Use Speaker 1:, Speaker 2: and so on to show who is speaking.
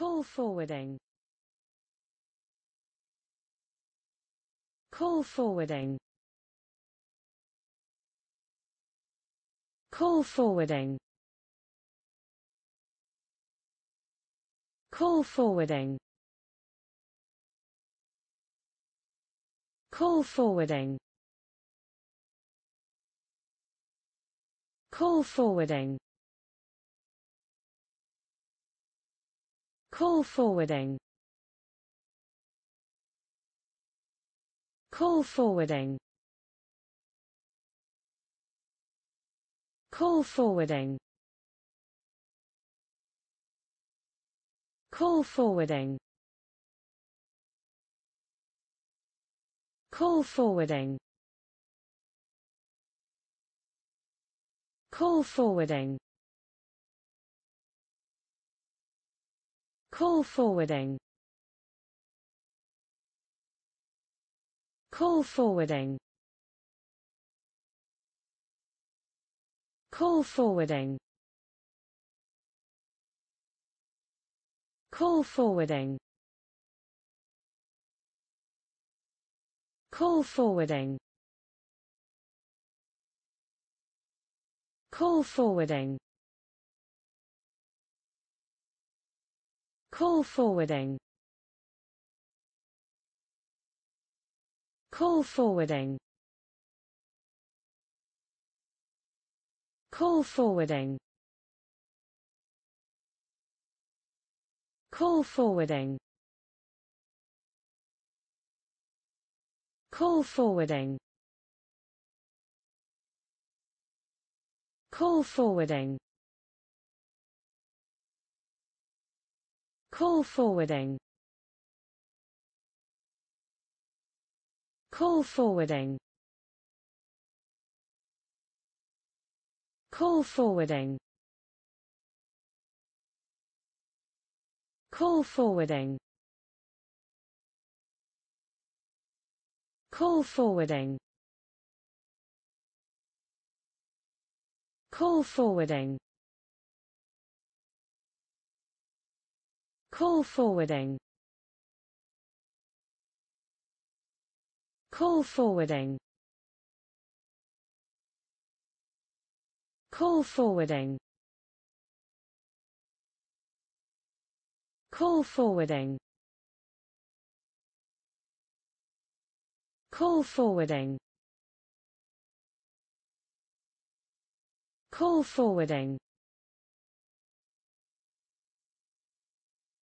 Speaker 1: Call forwarding Call forwarding Call forwarding Call forwarding Call forwarding Call forwarding Call forwarding Call forwarding Call forwarding Call forwarding Call forwarding Call forwarding Call forwarding Call forwarding Call forwarding Call forwarding Call forwarding Call forwarding Call forwarding Call forwarding Call forwarding Call forwarding Call forwarding Call forwarding Call forwarding Call forwarding Call forwarding Call forwarding Call forwarding Call forwarding Call forwarding Call forwarding Call forwarding Call forwarding Call forwarding Call forwarding